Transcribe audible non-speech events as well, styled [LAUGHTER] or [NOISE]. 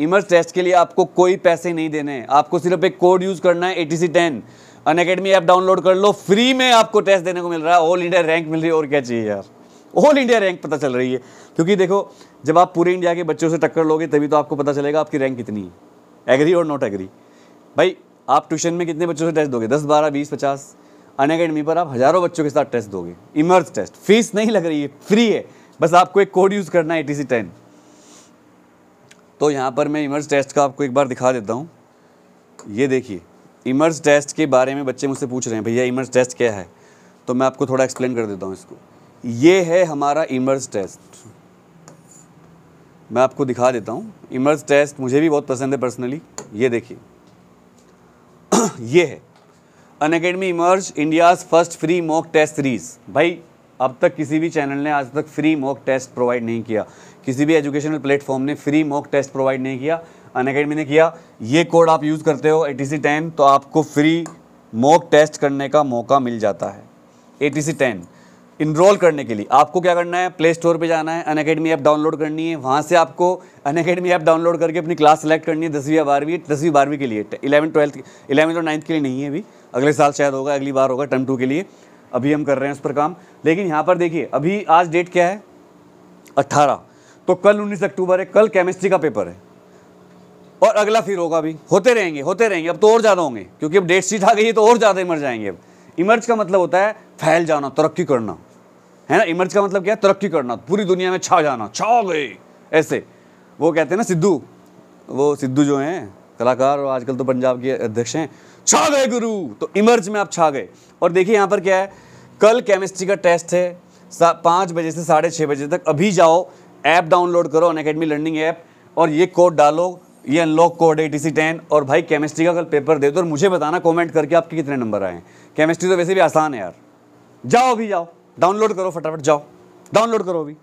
immerse test के लिए आपको कोई पैसे नहीं देने हैं आपको सिर्फ एक कोड यूज करना है A T C ten Unacademy app download कर लो फ्री में आपको टेस्ट देने को मिल रहा है ऑल इंडिया रैंक मिल रही है और क्या चाहिए यार ऑल इंडिया रैंक पता चल रही है क्योंकि देखो जब आप पूरे इंडिया के बच्चों से टक्कर लोगे तभी तो आपको पता चलेगा आपकी रैंक कितनी है एग्री और नॉट एग्री भाई आप ट्यूशन में कितने बच्चों से टेस्ट दोगे दस बारह बीस पचास अन अकेडमी पर आप हज़ारों बच्चों के साथ टेस्ट दोगे इमर्स टेस्ट फीस नहीं लग रही है फ्री है बस आपको एक कोड यूज़ करना है ए टी सी टेन तो यहाँ पर मैं इमर्स टेस्ट का आपको एक बार दिखा देता हूँ ये देखिए इमर्स टेस्ट के बारे में बच्चे मुझसे पूछ रहे हैं भैया इमर्स टेस्ट क्या है तो मैं आपको थोड़ा एक्सप्लेन कर देता हूँ इसको ये है हमारा इमर्स टेस्ट मैं आपको दिखा देता हूँ इमर्स टेस्ट मुझे भी बहुत पसंद है पर्सनली ये देखिए [CLEARS THROAT] ये है Unacademy emerge India's first free mock test series भाई अब तक किसी भी चैनल ने आज तक फ्री मॉक टेस्ट प्रोवाइड नहीं किया किसी भी एजुकेशनल प्लेटफॉर्म ने फ्री मॉक टेस्ट प्रोवाइड नहीं किया अन अकेडमी ने किया ये कोड आप यूज़ करते हो ए टी सी टेन तो आपको फ्री मॉक टेस्ट करने का मौका मिल जाता है A T C ten enrol करने के लिए आपको क्या करना है प्ले स्टोर पर जाना है अन अकेडमी ऐप डाउनलोड करनी है वहाँ से आपको अन अकेडमी ऐप डाउनलोड करके अपनी क्लास सेलेक्ट करनी है दसवीं या बारहवीं दसवीं बारहवीं के लिए इलेवन ट्वेल्थ इलेवन और नाइन्थ के लिए नहीं है अभी अगले साल शायद होगा अगली बार होगा टर्म टू के लिए अभी हम कर रहे हैं उस पर काम लेकिन यहाँ पर देखिए अभी आज डेट क्या है अट्ठारह तो कल उन्नीस अक्टूबर है कल केमिस्ट्री का पेपर है और अगला फिर होगा अभी होते रहेंगे होते रहेंगे अब तो और ज़्यादा होंगे क्योंकि अब डेट सीट आ गई है तो और ज़्यादा इमर जाएंगे अब इमर्ज का मतलब होता है फैल जाना तरक्की करना है ना इमर्ज का मतलब क्या है तरक्की करना पूरी दुनिया में छा जाना छा गए ऐसे वो कहते हैं ना सिद्धू वो सिद्धू जो हैं कलाकार और आजकल तो पंजाब के अध्यक्ष हैं छा गए गुरु तो इमर्ज में आप छा गए और देखिए यहाँ पर क्या है कल केमिस्ट्री का टेस्ट है पाँच बजे से साढ़े छः बजे तक अभी जाओ ऐप डाउनलोड करो अन अकेडमी लर्निंग ऐप और ये कोड डालो ये अनलॉक कोड है टी सी टेन और भाई केमिस्ट्री का कल पेपर दे दो और मुझे बताना कमेंट करके आपके कितने नंबर आए हैं केमिस्ट्री तो वैसे भी आसान है यार जाओ अभी जाओ डाउनलोड करो फटाफट जाओ डाउनलोड करो अभी